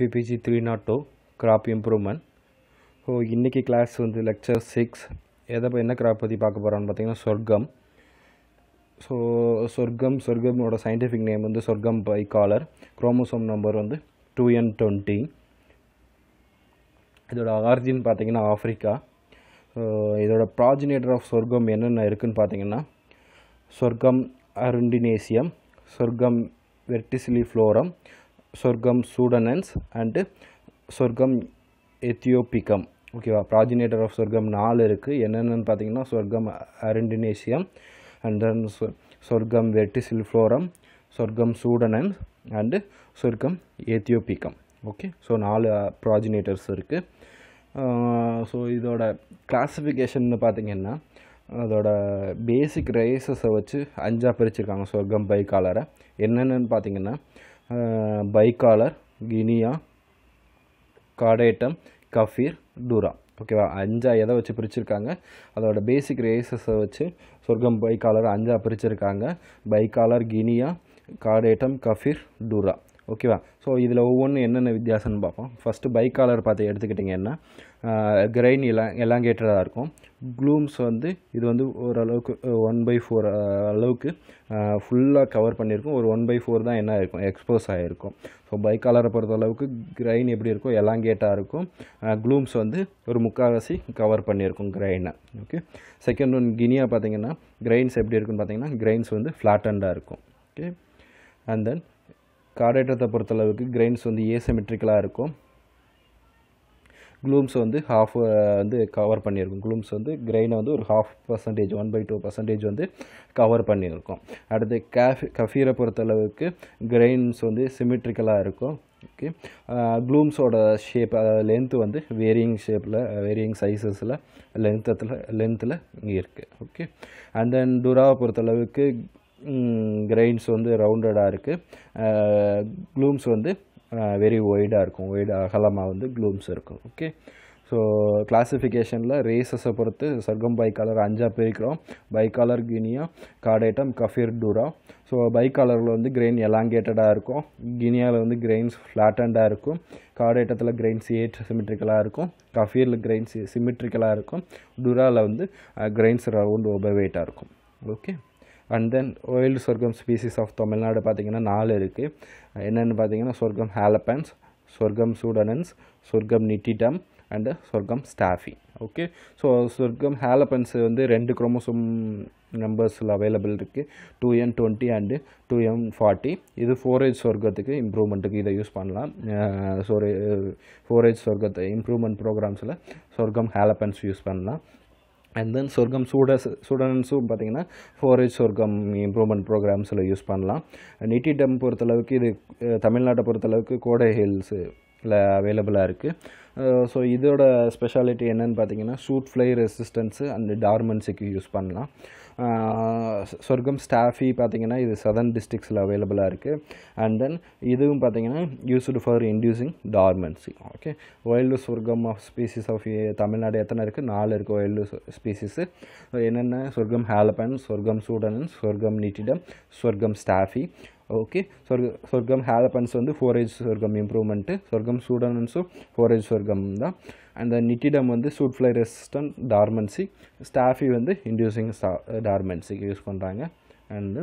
PPG three naught two crop improvement so இன்றைக்கி class வந்து lecture six எதை என்ன கிராப் பற்றி பார்க்க போகிறான்னு பார்த்தீங்கன்னா சொர்க்கம் ஸோ சொர்க்கம் சொர்க்கமோட சயின்டிஃபிக் நேம் வந்து sorghum bicolor chromosome number வந்து டூ என் டுவெண்ட்டி இதோட ஆர்ஜின் பார்த்தீங்கன்னா ஆஃப்ரிக்கா இதோட ப்ராஜினேட்டர் ஆஃப் சொர்க்கம் என்னென்ன இருக்குதுன்னு பார்த்தீங்கன்னா சொர்க்கம் அருண்டினேசியம் சொர்க்கம் வெர்டிசிலி ஃப்ளோரம் சொர்க்கம் சூடனன்ஸ் அண்டு சொர்க்கம் எத்தியோப்பிக்கம் ஓகேவா ப்ராஜினேட்டர் ஆஃப் சொர்க்கம் நாலு இருக்குது என்னென்னு பார்த்தீங்கன்னா சொர்க்கம் அரண்டினேசியம் அண்ட் தென் சொர்க்கம் சில்ஃப்ளோரம் சொர்க்கம் சூடனன்ஸ் அண்டு சொர்க்கம் ஏத்தியோப்பிக்கம் ஓகே ஸோ நாலு ப்ராஜினேட்டர்ஸ் இருக்குது ஸோ இதோட கிளாஸிஃபிகேஷன்னு பார்த்திங்கன்னா அதோட பேசிக் ரேசஸை வச்சு அஞ்சாக பிரிச்சுருக்காங்க சொர்க்கம் பைக்காலரை என்னென்னு பார்த்திங்கன்னா பைக்காலர் கினியா காடேட்டம் கஃபீர் டூரா ஓகேவா அஞ்சாக எதை வச்சு பிரிச்சுருக்காங்க அதோட பேசிக் ரேசஸை வச்சு சொர்க்கம் பைக்காலர் அஞ்சாக பிரிச்சுருக்காங்க பைக்காலர் கினியா காடேட்டம் கஃபீர் டூரா ஓகேவா ஸோ இதில் ஒவ்வொன்றும் என்னென்ன வித்தியாசம்னு பார்ப்போம் ஃபஸ்ட்டு பைக் காலர் பார்த்து எடுத்துக்கிட்டிங்கன்னா கிரைன் எல்லாம் எலாங்கேட்டடாக இருக்கும் க்ளூம்ஸ் வந்து இது வந்து ஓரளவுக்கு ஒன் பை ஃபோர் அளவுக்கு ஃபுல்லாக கவர் பண்ணியிருக்கும் ஒரு ஒன் பை ஃபோர் தான் என்ன இருக்கும் எக்ஸ்போஸ் ஆகிருக்கும் ஸோ பைக் காலரை பொறுத்த அளவுக்கு கிரைன் எப்படி இருக்கும் எலாங்கேட்டாக இருக்கும் க்ளூம்ஸ் வந்து ஒரு முக்கால்வாசி கவர் பண்ணியிருக்கும் கிரைனை ஓகே செகண்ட் ஒன் கினியாக பார்த்தீங்கன்னா கிரைன்ஸ் எப்படி இருக்குன்னு பார்த்தீங்கன்னா கிரைன்ஸ் வந்து ஃப்ளாட்டண்டாக இருக்கும் ஓகே அண்ட் தென் கார்டேட்டத்தை பொறுத்தளவுக்கு கிரெயின்ஸ் வந்து ஏசமெட்ரிக்கலாக இருக்கும் க்ளூம்ஸ் வந்து ஹாஃப் வந்து கவர் பண்ணியிருக்கும் க்ளூம்ஸ் வந்து கிரெயினை வந்து ஒரு half percentage one by two percentage வந்து கவர் பண்ணியிருக்கும் அடுத்து கேஃபி கஃபீரை பொறுத்தளவுக்கு கிரெயின்ஸ் வந்து சிமெட்ரிக்கலாக இருக்கும் ஓகே க்ளூம்ஸோட ஷேப் லென்த்து வந்து வேரியிங் ஷேப்பில் வேரியிங் சைஸஸில் லென்த்தத்தில் லென்த்தில் இங்கே இருக்குது ஓகே அண்ட் தென் டுராவை பொறுத்தளவுக்கு கிரெயின்ஸ் வந்து ரவுண்டடாக இருக்குது க்ளூம்ஸ் வந்து வெரி ஒய்டாக இருக்கும் ஒய்டு அகலமாக வந்து க்ளூம்ஸ் இருக்கும் ஓகே ஸோ கிளாஸிஃபிகேஷனில் ரேசஸை பொறுத்து சர்க்கம் பைக்காலர் அஞ்சாக பிரிக்கிறோம் பைக்காலர் கினியா காடேட்டம் கஃபீர் டூரா ஸோ பைக்காலரில் வந்து கிரெயின் எலாங்கேட்டடாக இருக்கும் கினியாவில் வந்து கிரெயின்ஸ் ஃப்ளாட்டண்டாக இருக்கும் காடேட்டத்தில் கிரெயின்ஸ் ஏட் சிமெட்ரிக்கலாக இருக்கும் கஃபீரில் கிரெயின்ஸ் சிமெட்ரிக்கலாக இருக்கும் டூராவில் வந்து கிரெயின்ஸ் ரவுண்ட் ஓபர்வேட்டாக இருக்கும் okay and then wild sorghum species of Tamil Nadu பார்த்திங்கன்னா நாலு இருக்குது என்னென்னு பார்த்தீங்கன்னா சொர்க்கம் ஹேலப்பன்ஸ் சொர்க்கம் சூடனன்ஸ் சொர்க்கம் நிட்டிடம் அண்டு சொர்க்கம் ஸ்டாஃபி ஓகே ஸோ சொர்க்கம் ஹேலப்பன்ஸ் வந்து ரெண்டு குரோமோசோம் நம்பர்ஸில் அவைலபிள் இருக்குது two m twenty and two m forty இது ஃபோரேஜ் சொர்க்கத்துக்கு இம்ப்ரூவ்மெண்ட்டுக்கு இதை யூஸ் பண்ணலாம் ஸோ ஃபோரேஜ் சொர்க்கத்தை இம்ப்ரூவ்மெண்ட் ப்ரோக்ராம்ஸில் சொர்க்கம் ஹேலப்பன்ஸ் யூஸ் பண்ணலாம் அண்ட் தென் சொர்க்கம் சூட ஸ்டூடெண்ட்ஸும் பார்த்தீங்கன்னா ஃபோரேஜ் சொர்க்கம் இம்ப்ரூவ்மெண்ட் ப்ரோக்ராம்ஸில் யூஸ் பண்ணலாம் டம் பொறுத்தளவுக்கு இது தமிழ்நாட்டை பொறுத்தளவுக்கு கோடை ஹில்ஸு இல்லை அவைலபிளாக இருக்குது ஸோ இதோட ஸ்பெஷாலிட்டி என்னென்னு பார்த்தீங்கன்னா ஷூட் ஃப்ளை ரெசிஸ்டன்ஸு அண்ட் டார்மன்ஸுக்கு யூஸ் பண்ணலாம் சொர்க்கம் ஸ்டாஃபி பார்த்திங்கன்னா இது சதர்ன் டிஸ்ட்ரிக்ஸில் அவைலபிளாக இருக்குது அண்ட் தென் இதுவும் பார்த்திங்கன்னா used for inducing dormancy okay wild sorghum of species of Tamil Nadu எத்தனை இருக்குது நாலு இருக்குது ஒயில்டு ஸ்பீசிஸு என்னென்ன சொர்க்கம் ஹேலப்பன் சொர்க்கம் சூடனன் சொர்க்கம் நீட்டிடம் சொர்க்கம் ஸ்டாஃபி ஓகே சொர்க்க சொர்க்கம் ஹேலப்பன்ஸ் வந்து ஃபோரேஜ் ஏஜ் சொர்க்கம் இம்ப்ரூவ்மெண்ட்டு சொர்க்கம் ஸ்டூடண்ட்ஸும் ஃபோரேஜ் ஏஜ் சொர்க்கம் தான் அண்ட் நிட்டிடம் வந்து shoot fly resistance dormancy stapfii வந்து இன்டியூசிங் டார்மென்சிக்கு யூஸ் பண்ணுறாங்க அண்டு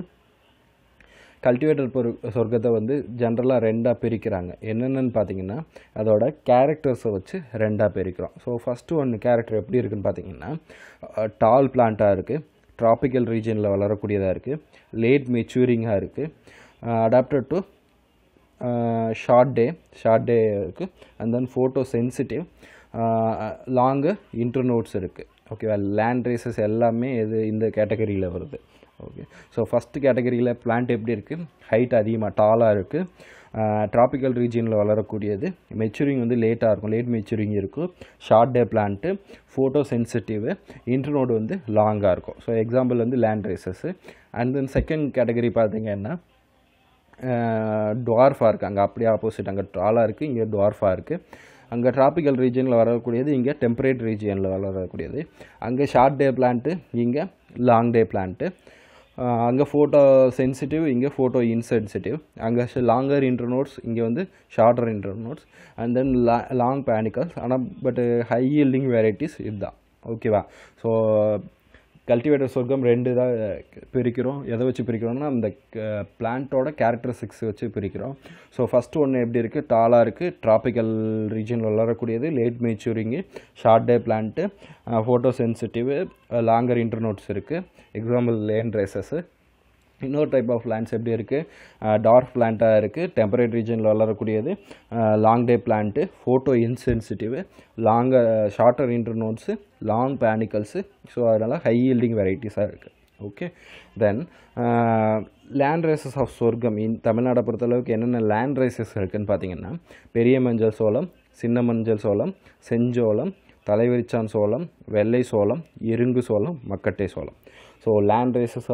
கல்டிவேட்டர் பொரு சொர்க்கத்தை வந்து ஜென்ரலாக ரெண்டாக பிரிக்கிறாங்க என்னென்னு பார்த்தீங்கன்னா அதோட கேரக்டர்ஸை வச்சு ரெண்டாக பிரிக்கிறோம் ஸோ ஃபஸ்ட்டு ஒன்று கேரக்டர் எப்படி இருக்குன்னு பார்த்தீங்கன்னா டால் பிளான்ட்டாக இருக்குது ட்ராபிக்கல் ரீஜனில் வளரக்கூடியதாக இருக்குது லேட் மெச்சூரிங்காக இருக்குது Uh, adapted to short day short day இருக்குது and then photo sensitive long internodes இருக்குது ஓகேவா லேண்ட் ரேசஸ் எல்லாமே இது இந்த கேட்டகரியில் வருது ஓகே ஸோ ஃபஸ்ட்டு கேட்டகரியில் பிளான்ட் எப்படி இருக்குது ஹைட் அதிகமாக டாலாக இருக்குது ட்ராபிக்கல் uh, ரீஜியனில் வளரக்கூடியது மெச்சூரிங் வந்து லேட்டாக இருக்கும் லேட் மெச்சூரிங் இருக்கும் short day plant photo sensitive internode வந்து லாங்காக இருக்கும் ஸோ எக்ஸாம்பிள் வந்து land races and then second category பார்த்திங்கன்னா டுவார்ஃபாக இருக்குது அங்கே அப்படியே ஆப்போசிட் அங்கே ட்ராலாக இருக்குது இங்கே டுவார்ஃபாக இருக்குது அங்கே டிராபிக்கல் ரீஜனில் வரக்கூடியது இங்கே டெம்பரேட் ரீஜியனில் வளரக்கூடியது அங்கே ஷார்ட் டே பிளான்ட்டு இங்கே லாங் டே பிளான்ட்டு அங்கே ஃபோட்டோ சென்சிட்டிவ் இங்கே ஃபோட்டோ இன்சென்சிட்டிவ் அங்கே லாங்கர் இன்டர்நோட்ஸ் இங்கே வந்து shorter internodes and then la long panicles ஆனால் பட்டு ஹை ஹீல்டிங் வெரைட்டிஸ் இதுதான் ஓகேவா ஸோ கல்டிவேட்டர் சொர்க்கம் ரெண்டு தான் பிரிக்கிறோம் எதை வச்சு பிரிக்கிறோம்னா அந்த பிளான்ட்டோட கேரக்டரிஸ்டிக்ஸ் வச்சு பிரிக்கிறோம் ஸோ ஃபஸ்ட்டு ஒன்று எப்படி இருக்குது தாளாக இருக்குது ட்ராபிக்கல் ரீஜனில் வளரக்கூடியது late maturing short day plant photo sensitive longer internodes இருக்குது எக்ஸாம்பிள் லேண்ட் ரேசஸ்ஸு இன்னொரு டைப் ஆஃப் பிளான்ஸ் எப்படி இருக்குது டார்க் பிளான்ட்டாக இருக்குது டெம்பரேட் ரீஜனில் வளரக்கூடியது long day plant photo insensitive long shorter internodes long panicles so அதனால் ஹை ஹீல்டிங் வெரைட்டிஸாக இருக்குது okay then land races of sorghum in தமிழ்நாடை பொறுத்தளவுக்கு என்னென்ன லேண்ட் ரேசஸ் இருக்குதுன்னு பார்த்தீங்கன்னா பெரிய மஞ்சள் சோளம் சின்ன மஞ்சள் சோளம் செஞ்சோளம் தலைவரிச்சான் சோளம் வெள்ளை சோளம் இருங்கு சோளம் மக்கட்டை சோளம் ஸோ லேண்ட் ரேசஸ்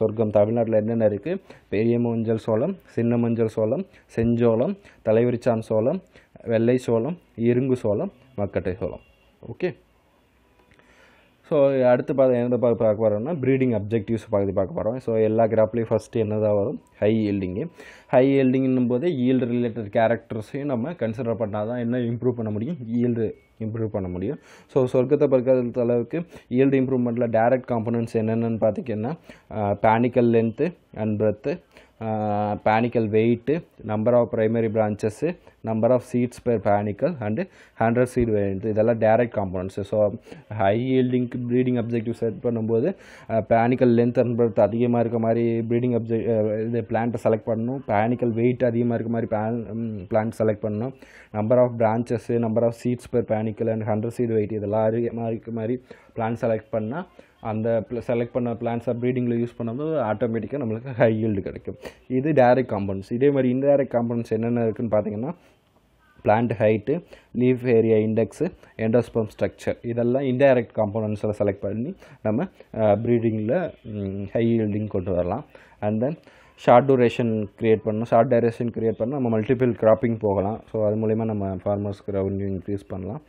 சொர்க்கம் தமிழ்நாட்டில் என்னென்ன இருக்குது பெரிய மஞ்சள் சோளம் சின்ன மஞ்சள் சோளம் செஞ்சோளம் தலைவிரிச்சான் சோளம் வெள்ளை சோளம் இருங்கு சோளம் மக்கட்டை சோளம் ஓகே ஸோ அடுத்து பார்த்து எந்த பார்க்க பார்க்க போகிறோம்னா ப்ரீடிங் அப்ஜெக்டிவ்ஸ் பார்த்து பார்க்க போகிறோம் ஸோ எல்லா கிராப்லேயும் ஃபஸ்ட்டு என்னதாக வரும் ஹை ஈல்டிங்கு ஹை ஈல்டிங்னும் போது ஈல்டு ரிலேட்டட் கேரக்டர்ஸையும் நம்ம கன்சிடர் பண்ணால் தான் என்ன இம்ப்ரூவ் பண்ண முடியும் ஈல்டு இம்ப்ரூவ் பண்ண முடியும் ஸோ சொர்க்கத்தை பிறக்கிறது அளவுக்கு ஈல்டு இம்ப்ரூவ்மெண்ட்டில் டேரக்ட் காம்பனன்ஸ் என்னென்னு பார்த்திங்கன்னா panicle length and breadth panicle weight number of primary branches number of seeds per panicle and hundred seed variant இதெல்லாம் direct components so high yielding breeding objective set பண்ணும்போது panicle length and breadth அதிகமாக இருக்க மாதிரி breeding object இது பிளான்ட்டை select பண்ணணும் panicle wait அதிகமாக இருக்க மாதிரி பிளான் பிளான்ட் செலக்ட் பண்ணணும் number of branches number of seeds per panicle and hundred seed weight இதெல்லாம் அதிகமாக இருக்க மாதிரி பிளான் செலக்ட் பண்ணால் அந்த செலக்ட் பண்ண பிளான்ஸை ப்ரீடிங்கில் யூஸ் பண்ணும்போது ஆட்டோமேட்டிக்காக நம்மளுக்கு ஹை ஹீல்டு கிடைக்கும் இது டேரக்ட் காம்பனன்ஸ் இதே மாதிரி இன்டைரக்ட் காம்பனன்ஸ் என்னென்ன இருக்குதுன்னு பார்த்தீங்கன்னா plant height leaf area index endosperm structure இதெல்லாம் இன்டைரக்ட் காம்பனன்ஸில் செலக்ட் பண்ணி நம்ம ப்ரீடிங்கில் ஹை ஹீல்டிங் கொண்டு வரலாம் and then short duration create பண்ணணும் ஷார்ட் டேரேஷன் க்ரியேட் பண்ணால் நம்ம மல்டிபிள் கிராப்பிங் போகலாம் ஸோ அது மூலிமா நம்ம ஃபார்மர்ஸ்க்கு ரெவன்யூ இன்க்ரீஸ் பண்ணலாம்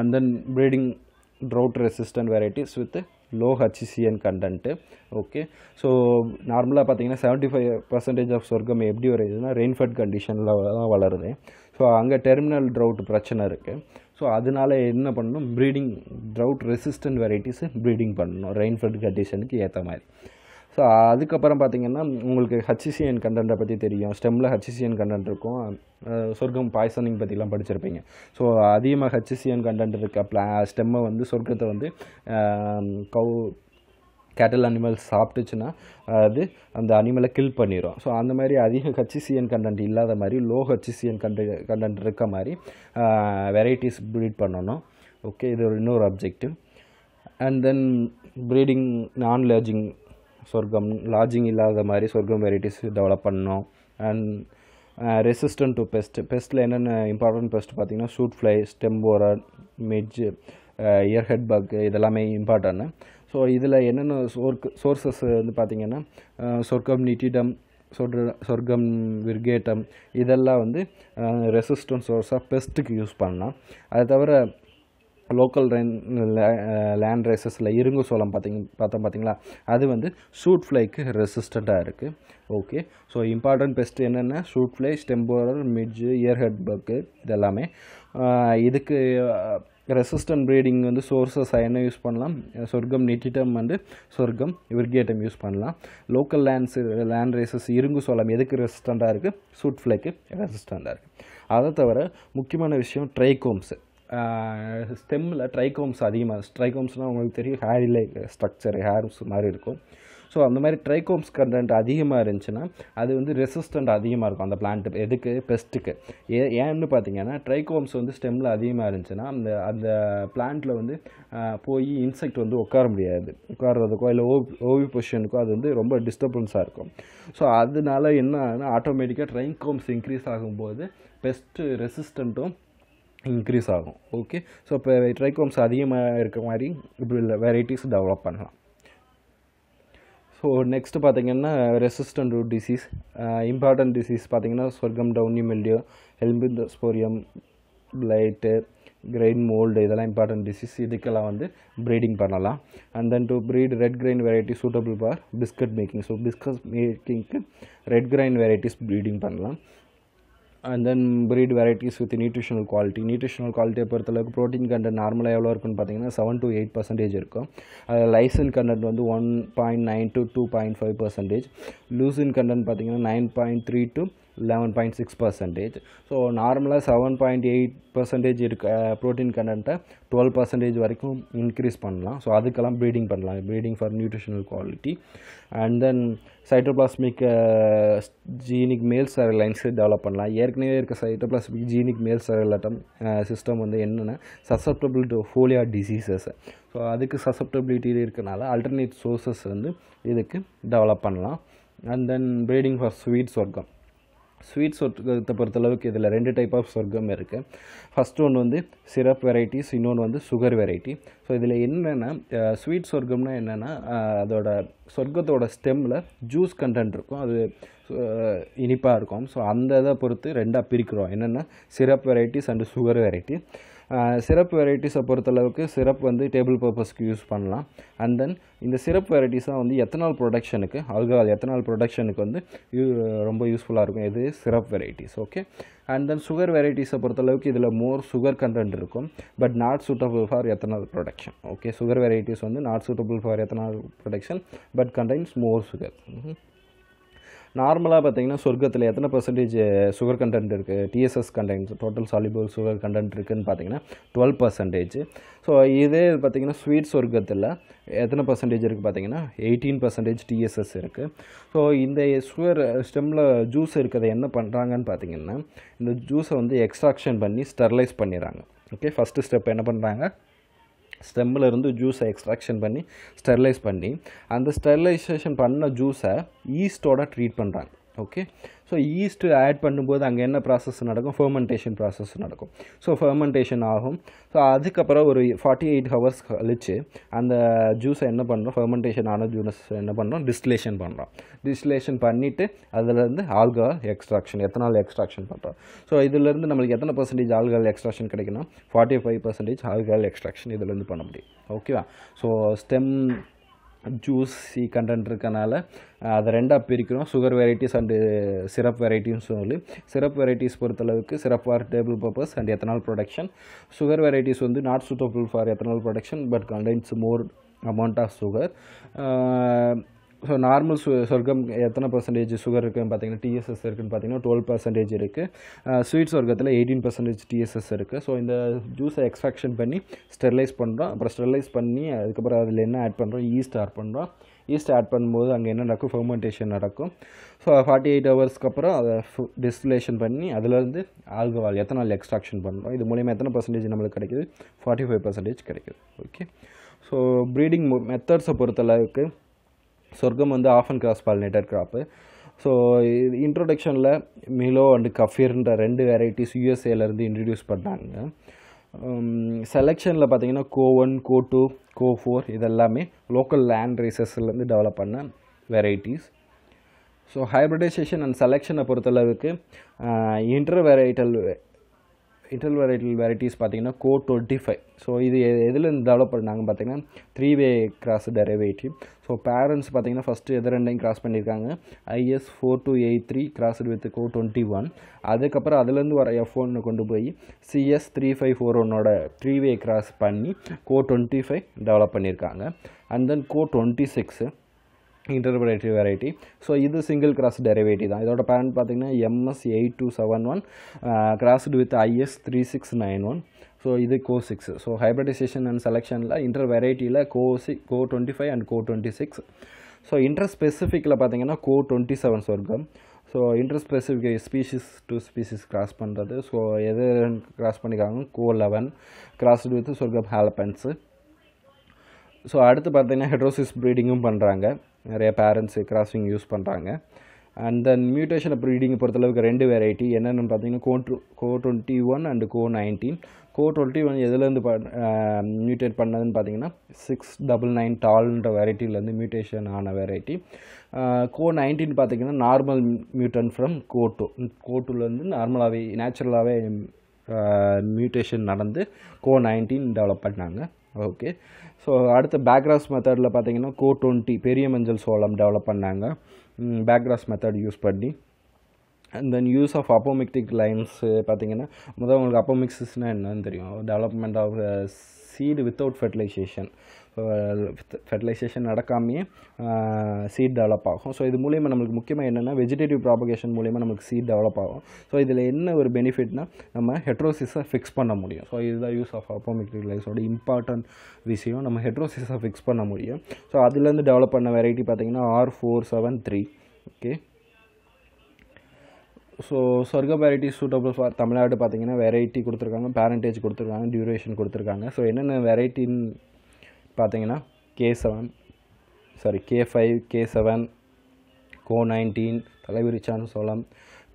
and then breeding drought resistant varieties with low HCN content okay so நார்மலாக பார்த்தீங்கன்னா செவன்ட்டி ஃபைவ் பர்சன்டேஜ் ஆஃப் சொர்க்கம் எப்படி வருதுன்னா ரெயின்ஃபட் கண்டிஷனில் தான் வளருது ஸோ அங்கே டெர்மினல் ட்ரவுட் பிரச்சனை இருக்குது ஸோ அதனால் என்ன பண்ணணும் breeding drought resistant varieties breeding பண்ணணும் ரெயின்ஃபட் கண்டிஷனுக்கு ஏற்ற மாதிரி ஸோ அதுக்கப்புறம் பார்த்திங்கன்னா உங்களுக்கு ஹச்சிசிஎன் கண்டென்ட்டை பற்றி தெரியும் ஸ்டெம்மில் ஹச்சிசிஎன் கண்டென்ட் இருக்கும் சொர்க்கம் பாய்சனிங் பற்றிலாம் படிச்சிருப்பீங்க ஸோ அதிகமாக ஹச்சிசிஎன் கண்டென்ட் இருக்க பிளா ஸ்டெம்மை வந்து சொர்க்கத்தை வந்து கவு கேட்டல் அனிமல்ஸ் சாப்பிட்டுச்சுன்னா அது அந்த அனிமலை கில் பண்ணிடும் ஸோ அந்த மாதிரி அதிக ஹச்சிசிஎன் கண்டென்ட் இல்லாத மாதிரி லோ ஹச்சிசிஎன் கண்டு கண்டென்ட் இருக்க மாதிரி வெரைட்டிஸ் ப்ரீட் பண்ணணும் ஓகே இது ஒரு இன்னொரு அப்ஜெக்டிவ் அண்ட் தென் ப்ரீடிங் நான் லேஜிங் சொர்க்கம் லாட்ஜிங் இல்லாத மாதிரி சொர்க்கம் வெரைட்டிஸ் டெவலப் பண்ணோம் அண்ட் ரெசிஸ்டன்ட் டு பெஸ்ட் பெஸ்ட்டில் என்னென்ன இம்பார்ட்டன்ட் பெஸ்ட் பார்த்திங்கன்னா shoot fly stem borer midge ear head bug இதெல்லாமே இம்பார்ட்டன்னு ஸோ இதில் என்னென்ன சோர்க்கு சோர்சஸ் வந்து பார்த்திங்கன்னா uh, சொர்க்கம் நிட்டிடம் சொர் சொர்க்கம் விர்கேட்டம் இதெல்லாம் வந்து ரெசிஸ்டன்ட் சோர்ஸாக பெஸ்ட்டுக்கு யூஸ் பண்ணலாம் அது தவிர லோக்கல் ரென் லேண்ட் ரேசஸில் இருங்கு சோளம் பார்த்திங்க பார்த்தோம் பார்த்தீங்களா அது வந்து ஷூட் ஃப்ளைக்கு ரெசிஸ்டண்ட்டாக இருக்குது ஓகே ஸோ இம்பார்ட்டன்ட் பெஸ்ட் என்னென்னா shoot fly stem borer midge ear head bug இதெல்லாமே uh, இதுக்கு ரெசிஸ்டன்ட் uh, ப்ரீடிங் வந்து சோர்ஸஸ் என்ன யூஸ் பண்ணலாம் சொர்க்கம் நிட்டிடம் வந்து சொர்க்கம் விர்கேட்டம் யூஸ் பண்ணலாம் லோக்கல் லேண்ட்ஸு லேண்ட் ரேசஸ் இருங்கு சோளம் எதுக்கு ரெசிஸ்டண்ட்டாக இருக்குது சூட் ஃப்ளைக்கு ரெசிஸ்டண்ட்டாக இருக்குது அதை தவிர முக்கியமான விஷயம் ட்ரைகோம்ஸு ஸ்டெம்மில் ட்ரைகோம்ஸ் அதிகமாக ஸ்ட்ரைகோம்ஸ்னால் உங்களுக்கு தெரியும் ஹேரில் ஸ்ட்ரக்சர் ஹேர்ஸ் மாதிரி இருக்கும் ஸோ அந்த மாதிரி ட்ரைகோம்ஸ் கண்டென்ட் அதிகமாக இருந்துச்சுன்னா அது வந்து ரெசிஸ்டண்ட் அதிகமாக இருக்கும் அந்த பிளான்ட் எதுக்கு பெஸ்ட்டுக்கு ஏ ஏன்னு பார்த்தீங்கன்னா ட்ரைகோம்ஸ் வந்து ஸ்டெம்மில் அதிகமாக இருந்துச்சுன்னா அந்த அந்த பிளான்ட்டில் வந்து போய் இன்செக்ட் வந்து உட்கார முடியாது உட்காரதுக்கோ இல்லை ஓ ஓவி பொசிஷனுக்கோ அது வந்து ரொம்ப டிஸ்டர்பன்ஸாக இருக்கும் ஸோ அதனால என்ன ஆட்டோமேட்டிக்காக ட்ரைகோம்ஸ் இன்க்ரீஸ் ஆகும்போது பெஸ்ட்டு ரெசிஸ்டண்ட்டும் இன்க்ரீஸ் ஆகும் ஓகே ஸோ இப்போ ட்ரைகோம்ஸ் அதிகமாக இருக்க மாதிரி இப்படி இல்லை வெரைட்டிஸ் டெவலப் பண்ணலாம் ஸோ நெக்ஸ்ட்டு பார்த்திங்கன்னா resistant root disease important disease பார்த்திங்கன்னா சொர்க்கம் டவுனி மெல்டியோ ஸ்போரியம் பிளைட்டு கிரெயின் மோல்டு இதெல்லாம் இம்பார்ட்டன்ட் டிசீஸ் இதுக்கெல்லாம் வந்து ப்ரீடிங் பண்ணலாம் and then to breed red grain variety suitable for biscuit making so biscuit மேக்கிங்க்கு red grain varieties breeding பண்ணலாம் and then breed varieties with nutritional quality nutritional குவாலிட்டியை பொறுத்தளவுக்கு protein content நார்மலாக எவ்வளோ இருக்குன்னு பார்த்தீங்கன்னா செவன் டு எயிட் பர்சன்டேஜ் இருக்கும் அதில் லைசின் கண்டென்ட் வந்து one point nine to two point five percentage leucine content பார்த்தீங்கன்னா nine point three to eleven point six percentage so நார்மலாக செவன் பாயிண்ட் எயிட் பர்சன்டேஜ் இருக்க ப்ரோட்டீன் கண்டென்ட்டை டுவெல் பர்சன்டேஜ் வரைக்கும் increase பண்ணலாம் so அதுக்கெல்லாம் ப்ரீடிங் பண்ணலாம் breeding for nutritional quality and then cytoplasmic genic male sterile lines develop பண்ணலாம் ஏற்கனவே இருக்க சைட்டோபிளாஸ்மிக் ஜீனிக் மேல் சரலட்டம் சிஸ்டம் வந்து என்னென்னா susceptible to foliar diseases so அதுக்கு சசப்டபிலிட்டி இருக்கனால அல்டர்னேட் சோர்சஸ் வந்து இதுக்கு டெவலப் பண்ணலாம் and then breeding for sweets sorghum sweet சொர்க்கத்தை பொறுத்தளவுக்கு இதில் ரெண்டு டைப் ஆஃப் சொர்க்கம் இருக்குது ஃபஸ்ட் ஒன்று வந்து சிரப் வெரைட்டிஸ் இன்னொன்று வந்து சுகர் வெரைட்டி ஸோ இதில் என்னென்னா ஸ்வீட் சொர்க்கம்னா என்னென்னா அதோட சொர்க்கத்தோட ஸ்டெம்மில் ஜூஸ் கண்டென்ட் இருக்கும் அது இனிப்பாக இருக்கும் ஸோ அந்த இதை பொறுத்து ரெண்டாக பிரிக்கிறோம் என்னென்னா syrup varieties and sugar variety syrup வெரைட்டிஸை பொறுத்தளவுக்கு சிரப் வந்து டேபிள் பர்பஸ்க்கு யூஸ் பண்ணலாம் அண்ட் தென் இந்த சிரப் வெரைட்டிஸாக வந்து எத்தனால் ப்ரொடக்ஷனுக்கு அல்கஹால் எத்தனால் ப்ரொடக்ஷனுக்கு வந்து யூ ரொம்ப யூஸ்ஃபுல்லாக இருக்கும் இது syrup varieties okay and then sugar வெரைட்டிஸை பொறுத்தளவுக்கு இதில் மோர் சுகர் கண்டென்ட் இருக்கும் but not suitable for ethanol production okay sugar varieties வந்து not suitable for ethanol production but contains more sugar நார்மலாக பார்த்தீங்கன்னா சொர்க்கத்தில் எத்தனை பர்சன்டேஜ் சுகர் கண்டென்ட் இருக்குது TSS content total soluble sugar content இருக்குதுன்னு பார்த்தீங்கன்னா டுவெல் பர்சன்டேஜ் ஸோ இதே பார்த்திங்கன்னா ஸ்வீட் சொர்க்கத்தில் எத்தனை பர்சன்டேஜ் இருக்குது பார்த்தீங்கன்னா எயிட்டீன் பர்சன்டேஜ் டிஎஸ்எஸ் இருக்குது ஸோ இந்த சுகர் ஸ்டெம்மில் ஜூஸ் இருக்கிறத என்ன பண்ணுறாங்கன்னு பார்த்தீங்கன்னா இந்த ஜூஸை வந்து எக்ஸ்ட்ராக்ஷன் பண்ணி ஸ்டெர்லைஸ் பண்ணிடுறாங்க ஓகே ஃபஸ்ட்டு ஸ்டெப் என்ன பண்ணுறாங்க ஸ்டெம்மில் இருந்து ஜூஸை எக்ஸ்ட்ராக்ஷன் பண்ணி ஸ்டெர்லைஸ் பண்ணி அந்த ஸ்டெர்லைசேஷன் பண்ண ஜூஸை ஈஸ்டோட ட்ரீட் பண்ணுறாங்க ஓகே ஸோ ஈஸ்ட்டு ஆட் பண்ணும்போது அங்கே என்ன ப்ராசஸ் நடக்கும் ஃபர்மெண்டேஷன் ப்ராசஸ் நடக்கும் ஸோ ஃபர்மெண்டேஷன் ஆகும் ஸோ அதுக்கப்புறம் ஒரு ஃபார்ட்டி எயிட் ஹவர்ஸ் கழித்து அந்த ஜூஸை என்ன பண்ணுறோம் ஃபர்மெண்டேஷன் ஆன ஜூஸ் என்ன பண்ணுறோம் டிஸ்டிலேஷன் பண்ணுறோம் டிஸ்டிலேஷன் பண்ணிவிட்டு அதுலேருந்து ஆல்கஹால் எக்ஸ்ட்ராக்ஷன் எத்தனால் எக்ஸ்ட்ராக்ஷன் பண்ணுறோம் ஸோ இதுலேருந்து நம்மளுக்கு எத்தனை பர்சன்டேஜ் ஆல்கஹால் எக்ஸ்ட்ராக்ஷன் கிடைக்குன்னா forty five percentage alcohol extraction இதுலேருந்து பண்ண முடியும் ஓகேவா ஸோ ஸ்டெம் ஜூஸி கண்டென்ட் இருக்கனால அதை ரெண்டாக பிரிக்கிறோம் சுகர் வெரைட்டிஸ் அண்டு சிரப் வெரைட்டின்னு சொல்லி சிரப் வெரைட்டிஸ் பொறுத்தளவுக்கு syrup for table purpose and ethanol production sugar varieties வந்து not suitable for ethanol production but contains more amount of sugar so normal சு sorghum எத்தனை பர்சன்டேஜ் சுகர் இருக்குதுன்னு பார்த்தீங்கன்னா TSS இருக்குதுன்னு பார்த்தீங்கன்னா டுவெல் பர்சன்டேஜ் இருக்குது ஸ்வீட் uh, சொர்க்கத்தில் எயிட்டீன் பர்சன்டேஜ் டிஎஸ்எஸ் இருக்குது ஸோ இந்த ஜூஸை எக்ஸ்ட்ராக்ஷன் பண்ணி ஸ்டெர்லைஸ் பண்ணுறோம் அப்புறம் ஸ்டெர்லைஸ் பண்ணி அதுக்கப்புறம் அதில் என்ன ஆட் பண்ணுறோம் ஈஸ்ட் ஆட் பண்ணுறோம் ஈஸ்ட் ஆட் பண்ணும்போது அங்கே என்ன நடக்கும் ஃபெர்மெண்டேஷன் நடக்கும் ஸோ ஃபார்ட்டி எயிட் ஹவர்ஸ்க்கு அப்புறம் அதை டிஸ்டிலேஷன் பண்ணி அதுலேருந்து ஆல்கஹால் எத்தனை நாள் எக்ஸ்ட்ராக்ஷன் பண்ணுறோம் இது மூலியமாக எத்தனை பர்சன்டேஜ் நம்மளுக்கு கிடைக்குது ஃபார்ட்டி ஃபைவ் பர்சன்டேஜ் கிடைக்குது ஓகே ஸோ ப்ரீடிங் மெத்தட்ஸை பொறுத்தளவுக்கு சொர்க்கம் வந்து ஆஃப் அண்ட் கிராஸ் பாலினேட்டட் கிராப்பு ஸோ இது இன்ட்ரொடக்ஷனில் மிலோ அண்டு கஃபீர்ன்ற ரெண்டு வெரைட்டிஸ் யூஎஸ்ஏலேருந்து இன்ட்ரடியூஸ் பண்ணாங்க செலெக்ஷனில் பார்த்தீங்கன்னா Co one Co two Co four இதெல்லாமே லோக்கல் லேண்ட் ரேசஸ்லேருந்து டெவலப் பண்ண வெரைட்டிஸ் ஸோ ஹைப்ரிடைசேஷன் அண்ட் செலெக்ஷனை பொறுத்தளவுக்கு இன்டர் வெரைட்டல் இட்டல் வெரைட்டல் வெரைட்டிஸ் பார்த்தீங்கன்னா கோ டுவெண்ட்டி ஃபைவ் ஸோ இது எதுலேருந்து டெவலப் பண்ணாங்க பார்த்தீங்கன்னா three way cross derivative so parents பார்த்தீங்கன்னா ஃபஸ்ட்டு எது ரெண்டையும் கிராஸ் பண்ணியிருக்காங்க IS four two eight three cross with Co twenty one அதுக்கப்புறம் அதுலேருந்து வர எஃப் ஒன்று கொண்டு போய் சிஎஸ் த்ரீ ஃபைவ் ஃபோர் ஒன்னோட த்ரீ வே கிராஸ் பண்ணி கோ டுவெண்ட்டி ஃபைவ் டெவலப் பண்ணியிருக்காங்க and then Co twenty six interpretive variety so இது சிங்கிள் கிராஸ் டெரிவேட்டிவ் தான் இதோட பேரண்ட் பார்த்தீங்கன்னா MS eight two seven one crossed with IS three six nine one so இது Co six so hybridization and செலெக்ஷனில் inter வெரைட்டியில் கோ சி Co twenty five and Co twenty six so inter ஸ்பெசிஃபிக்கில் பார்த்தீங்கன்னா Co twenty seven sorghum so inter specific species to species cross பண்ணுறது so எது cross பண்ணிக்கிறாங்க Co eleven crossed with சொர்க்கம் ஹேலப்பன்ஸு ஸோ அடுத்து பார்த்தீங்கன்னா ஹெட்ரோசிஸ் ப்ரீடிங்கும் பண்ணுறாங்க நிறைய பேரண்ட்ஸு கிராஸிங் யூஸ் பண்ணுறாங்க அண்ட் தென் மியூட்டேஷன் ப்ரீடிங்கை பொறுத்தளவுக்கு ரெண்டு வெரைட்டி என்னென்னு பார்த்தீங்கன்னா Co two Co twenty one and Co nineteen Co twenty one எதுலேருந்து ப மியூட்டேட் பண்ணதுன்னு பார்த்தீங்கன்னா சிக்ஸ் டபுள் நைன் டால்ன்ற வெரைட்டிலேருந்து மியூட்டேஷன் ஆன வெரைட்டி கோ நைன்டீன் பார்த்தீங்கன்னா normal mutant from Co two Co டூலேருந்து நார்மலாகவே நேச்சுரலாகவே மியூட்டேஷன் நடந்து கோ நைன்டீன் டெவலப் பண்ணாங்க ஓகே ஸோ அடுத்து பேக்ராஸ் மெத்தடில் பார்த்தீங்கன்னா கோ டுவெண்ட்டி பெரிய மஞ்சள் சோளம் டெவலப் பண்ணாங்க பேக்ராஸ் மெத்தட் யூஸ் பண்ணி and then use of apomictic lines பார்த்தீங்கன்னா முதல் உங்களுக்கு அப்போமிக்ஸஸ்னால் என்னன்னு தெரியும் development of seed without fertilization fertilization uh, நடக்காமையே சீட் uh, டெவலப் ஆகும் ஸோ இது மூலிமா நம்மளுக்கு முக்கியமாக என்னென்னா வெஜிடேட்டிவ் ப்ராபகேஷன் மூலிமா நம்மளுக்கு சீட் டெவலப் ஆகும் ஸோ இதில் என்ன ஒரு பெனிஃபிட்னா நம்ம ஹெட்ரோசிஸை ஃபிக்ஸ் பண்ண முடியும் ஸோ இதுதான் யூஸ் ஆஃப் அப்போமிக் ஃபெர்டிலைசரோட இம்பார்ட்டன்ட் விஷயம் நம்ம ஹெட்ரோசிஸை ஃபிக்ஸ் பண்ண முடியும் ஸோ அதுலேருந்து டெவலப் பண்ண வெரைட்டி பார்த்திங்கன்னா R four seven three okay so sorghum variety suitable for Tamil Nadu பார்த்தீங்கன்னா வெரைட்டி கொடுத்துருக்காங்க பேரண்டேஜ் கொடுத்துருக்காங்க டியூரேஷன் கொடுத்துருக்காங்க ஸோ என்னென்ன வெரைட்டின்னு பார்த்தீங்கன்னா K seven sorry K five K seven Co nineteen தலைவிரிச்சான்னு சொல்லலாம்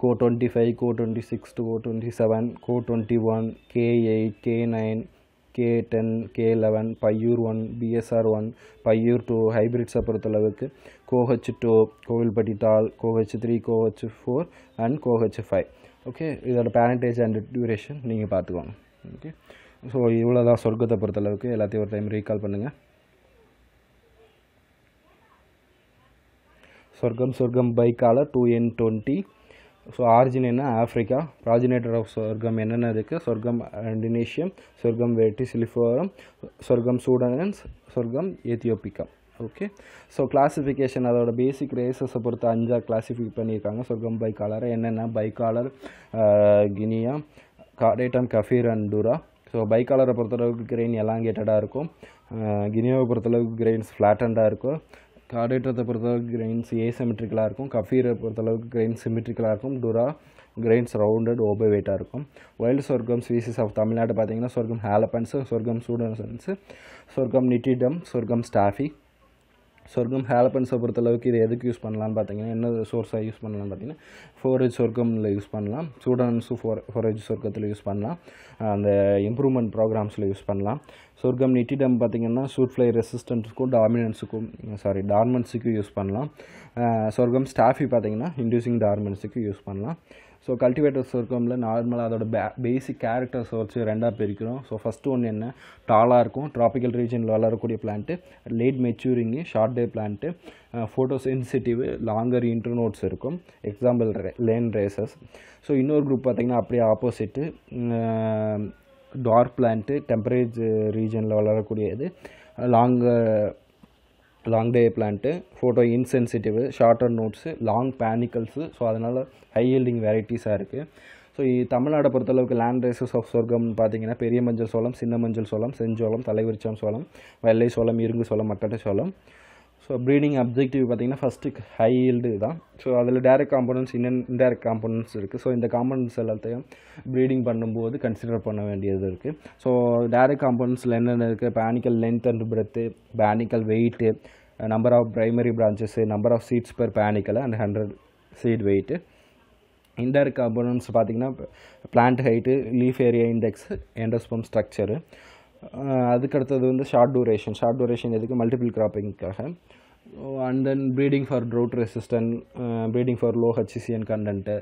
Co twenty five Co twenty six to Co twenty seven Co twenty one K eight K nine K ten K eleven Paiyur one BSR one Paiyur two ஹைப்ரிட்ஸை பொறுத்தளவுக்கு Co H two Kovilpatti tall Co H three Co H four and Co H five okay இதோட parentage and duration நீங்கள் பார்த்துக்கோங்க okay so இவ்வளோ தான் சொர்க்கத்தை பொறுத்தளவுக்கு எல்லாத்தையும் ஒரு டைம் ரீகால் பண்ணுங்கள் சொர்க்கம் சொர்க்கம் பைக்கால் டூ என் டுவெண்ட்டி ஸோ ஆரிஜின் என்ன ஆஃப்ரிக்கா ப்ராஜினேட்டர் ஆஃப் சொர்க்கம் என்னென்ன இருக்குது சொர்க்கம் இண்டினேஷியம் சொர்க்கம் வெட்டி சிலிஃபோரம் சொர்க்கம் சூடனன்ஸ் சொர்க்கம் ஏத்தியோப்பிக்கா ஓகே ஸோ கிளாஸிஃபிகேஷன் அதோட பேசிக் ரேசஸை பொறுத்து அஞ்சாக கிளாஸிஃபை பண்ணியிருக்காங்க சொர்க்கம் பைக்காலர் என்னென்ன bicolor guinea caudatum kafir and durra so பைக்காலரை பொறுத்தளவுக்கு கிரெயின் எலாங்கேட்டடாக இருக்கும் கினியாவை பொறுத்தளவுக்கு கிரெயின்ஸ் ஃப்ளாட்டண்டாக இருக்கும் கார்டேட்டத்தை பொறுத்தளவுக்கு கிரெயின்ஸ் ஏ சிமெட்ரிக்கலாக இருக்கும் கஃபீரை பொறுத்தளவுக்கு கிரெயின் சிமெட்ரிக்கலாக இருக்கும் டுரா கிரெயின்ஸ் ரவுண்டட் ஓபவேட்டாக இருக்கும் வைல்டு சொர்க்கம் ஸ்பீசிஸ் ஆஃப் தமிழ்நாடு பார்த்தீங்கன்னா சொர்க்கம் ஹேலப்பன்ஸு சொர்க்கம் சூடன்ஸு சொர்க்கம் நிட்டிடம் சொர்க்கம் ஸ்டாஃபி சொர்க்கம் ஹேலப்பன்ஸை பொறுத்தளவுக்கு இதை எதுக்கு யூஸ் பண்ணலாம்னு பார்த்தீங்கன்னா என்ன சோர்ஸாக யூஸ் பண்ணலாம்னு பார்த்தீங்கன்னா ஃபோரேஜ் சொர்க்கமில் யூஸ் பண்ணலாம் ஸ்டூடெண்ட்ஸும் ஃபோர் ஃபோரேஜ் சொர்க்கத்தில் யூஸ் பண்ணலாம் அந்த இம்ப்ரூவ்மெண்ட் ப்ரோக்ராம்ஸில் யூஸ் பண்ணலாம் சொர்க்கம் நிட்டிடம் பார்த்திங்கன்னா சூட் ஃப்ளை ரெசிஸ்டன்ஸுக்கும் டாமினன்ஸுக்கும் சாரி டார்மென்ஸுக்கும் யூஸ் பண்ணலாம் சொர்க்கம் ஸ்டாஃபி பார்த்திங்கன்னா இன்டியூசிங் டார்மென்ஸுக்கு யூஸ் பண்ணலாம் ஸோ கல்டிவேட்டர்ஸ் இருக்கோம்ல நார்மலாக அதோட பே பேசிக் கேரக்டர்ஸ் வச்சு ரெண்டாக பிரிக்கிறோம் ஸோ ஃபஸ்ட்டு ஒன்று என்ன டாலாக இருக்கும் ட்ராபிக்கல் ரீஜனில் வளரக்கூடிய plant late maturing short day plant photo sensitive longer internodes இருக்கும் எக்ஸாம்பிள் ரே லேன் ரேசஸ் ஸோ இன்னொரு குரூப் பார்த்திங்கன்னா அப்படியே ஆப்போசிட்டு டார்க் பிளான்ட்டு டெம்பரேச்சர் ரீஜனில் வளரக்கூடியது longer long day plant photo insensitive shorter nodes long panicles so அதனால் ஹை ஹீல்டிங் வெரைட்டிஸாக இருக்குது ஸோ தமிழ்நாடை பொறுத்தளவுக்கு லேண்ட் ரைசஸ் ஆஃப் சொர்க்கம்னு பார்த்தீங்கன்னா பெரிய மஞ்சள் சோளம் சின்ன மஞ்சள் சோளம் செஞ்சோளம் தலைவிரிச்சம் சோளம் வெள்ளை சோளம் இருங்கு சோளம் மக்கட்ட சோளம் ஸோ ப்ரீடிங் அப்ஜெக்டிவ் பார்த்திங்கன்னா ஃபஸ்ட்டு ஹை ஹீல்டு தான் ஸோ அதில் டேரக்ட் காம்பனன்ஸ் இன்னும் இன்டேரக்ட் காம்பனன்ஸ் இருக்குது ஸோ இந்த காம்பனன்ட்ஸ் எல்லாத்தையும் ப்ரீடிங் பண்ணும்போது கன்சிடர் பண்ண வேண்டியது இருக்குது ஸோ டேரக்ட் காம்பனன்ஸில் என்னென்ன இருக்குது panicle length and breadth panicle weight number of primary branches number of seeds per panicle and hundred seed weight indirect components பார்த்திங்கன்னா plant height leaf area index endosperm structure அதுக்கடுத்தது வந்து short duration short duration எதுக்கு multiple கிராப்பிங்க்காக and then breeding for drought resistant breeding for low HCN content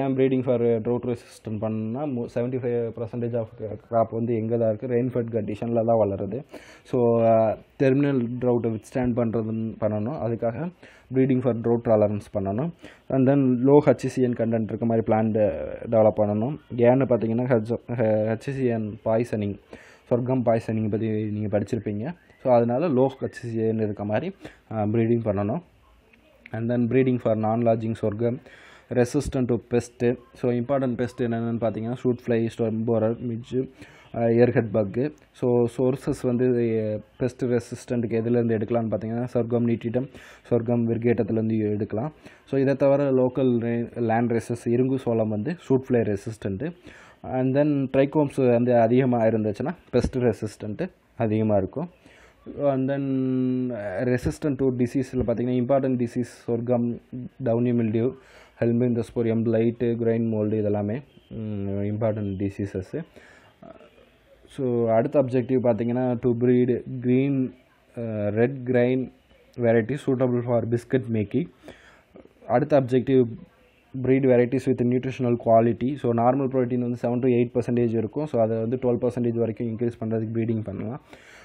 ஏன் breeding for drought resistant பண்ணால் seventy five percentage of crop வந்து எங்கே தான் இருக்குது ரெயின்ஃபெட் கண்டிஷனில் தான் வளருது ஸோ டெர்மினல் ட்ரவுட்டை வித் ஸ்டாண்ட் பண்ணுறது பண்ணணும் அதுக்காக ப்ரீடிங் ஃபார் ட்ரவுட் டாலரன்ஸ் பண்ணணும் and then low HCN content இருக்க மாதிரி பிளான்ட்டு டெவலப் பண்ணணும் ஏன்னு பார்த்தீங்கன்னா H HCN poisoning sorghum poisoning பற்றி நீங்கள் படிச்சிருப்பீங்க ஸோ அதனால் லோ ஹச்சிசிஏன்னு இருக்க மாதிரி ப்ரீடிங் பண்ணணும் and then breeding for non lodging sorghum resistant to pest so important pest என்னென்னு பார்த்தீங்கன்னா shoot fly stem borer midge earhead bug so sources வந்து பெஸ்ட் ரெசிஸ்டண்ட்டுக்கு எதுலேருந்து எடுக்கலாம்னு பார்த்தீங்கன்னா சொர்க்கம் நீட்டிடம் சொர்க்கம் விர்கேட்டத்துலேருந்து எடுக்கலாம் ஸோ இதை தவிர லோக்கல் லேண்ட் ரெசஸ் இருங்கு சோளம் வந்து shoot fly resistant and then trichomes வந்து அதிகமாக இருந்துச்சுன்னா பெஸ்ட் ரெசிஸ்டண்ட்டு அதிகமாக இருக்கும் அண்ட் தென் ரெசிஸ்டன்ட் டு டிசீஸில் பார்த்திங்கன்னா important disease sorghum downy mildew தஸ்போரியம் லைட்டு கிரைன் மோல்டு இதெல்லாமே இம்பார்ட்டன்ட் டிசீசஸ்ஸு ஸோ அடுத்த அப்ஜெக்டிவ் பார்த்திங்கன்னா to breed green red grain variety suitable for biscuit making அடுத்த objective breed varieties with nutritional quality so normal protein வந்து seven to eight percentage இருக்கும் so அதை வந்து twelve percentage வரைக்கும் increase பண்ணுறதுக்கு breeding பண்ணலாம்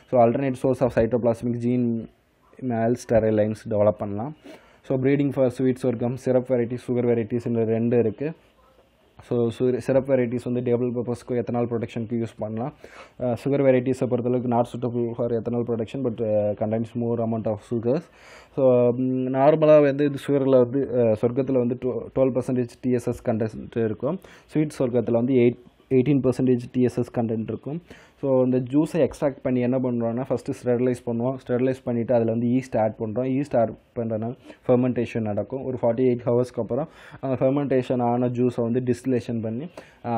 so alternate source of cytoplasmic gene male sterile lines develop பண்ணலாம் so breeding for sweets ஒரு syrup varieties sugar வெரைட்டிஸ்ன்ற ரெண்டு இருக்குது ஸோ சிரப் வெரைட்டிஸ் வந்து டேபிள் பர்பஸ்க்கு எத்தனால் ப்ரொடக்ஷனுக்கு யூஸ் பண்ணலாம் சுகர் uh, வெரைட்டிஸை பொறுத்தளவுக்கு not suitable for ethanol production but contains more amount of sugars so நார்மலாக வந்து இது சுகரில் வந்து சொர்க்கத்தில் uh, வந்து டோ டுவெல் பர்சன்டேஜ் டிஎஸ்எஸ் கண்டென்ட் இருக்கும் ஸ்வீட் சொர்க்கத்தில் வந்து eight eighteen percentage TSS content இருக்கும் ஸோ இந்த ஜூஸை எக்ஸ்ட்ராக்ட் பண்ணி என்ன பண்ணுறோன்னா ஃபஸ்ட்டு ஸ்டெரிலைஸ் பண்ணுவோம் ஸ்டெரிலைஸ் பண்ணிவிட்டு அதில் வந்து ஈஸ்ட் ஆட் பண்ணுறோம் ஈஸ்ட் ஆட் பண்ணுறதுனால ஃபெர்மெண்டேஷன் நடக்கும் ஒரு ஃபார்ட்டி எயிட் ஹவர்ஸ்க்கு அப்புறம் அந்த ஃபெர்மெண்டேஷன் ஆன ஜூஸை வந்து டிஸ்டிலேஷன் பண்ணி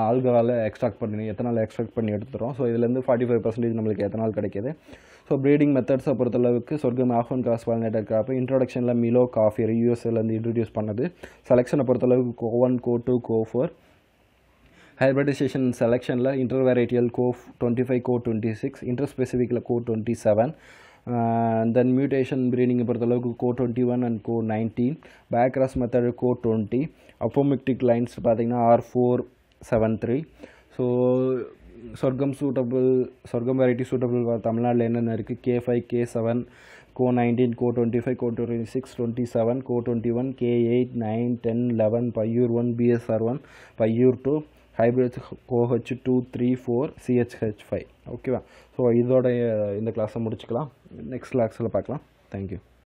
ஆல்கஹாலில் எக்ஸ்ட்ராக்ட் பண்ணி எத்தனால் எக்ஸ்ட்ராக்ட் பண்ணி எடுத்துகிறோம் ஸோ இதுலேருந்து ஃபார்ட்டி ஃபைவ் பர்சன்டேஜ் நம்மளுக்கு எத்தனால் கிடைக்கிது ஸோ ப்ரீடிங் மெத்தட்ஸை பொறுத்தளவுக்கு sorghum often cross pollinator crop இன்ட்ரோடக்ஷனில் மிலோ காஃபியர் யூஎஸ்ஏலேருந்து இன்ட்ரடியூஸ் பண்ணது செலெக்ஷனை பொறுத்தளவுக்கு Co one Co two Co four hybridization செலெக்ஷனில் inter varietal Co twenty five Co twenty six inter ஸ்பெசிஃபிக்கில் Co twenty seven then mutation பிரீடிங்கை பொறுத்தளவுக்கு Co twenty one and Co nineteen backcross method go twenty apomictic lines பார்த்திங்கன்னா R four seven three so sorghum suitable sorghum variety suitable தமிழ்நாட்டில் என்னென்ன இருக்குது K five K seven Co nineteen Co twenty five Co twenty six twenty seven Co twenty one K eight nine ten eleven Paiyur one BSR one Paiyur two hybrids OH two three four CHH five ஓகேவா so இதோடைய இந்த கிளாஸை முடிச்சுக்கலாம் next கிளாஸில் பார்க்கலாம் thank you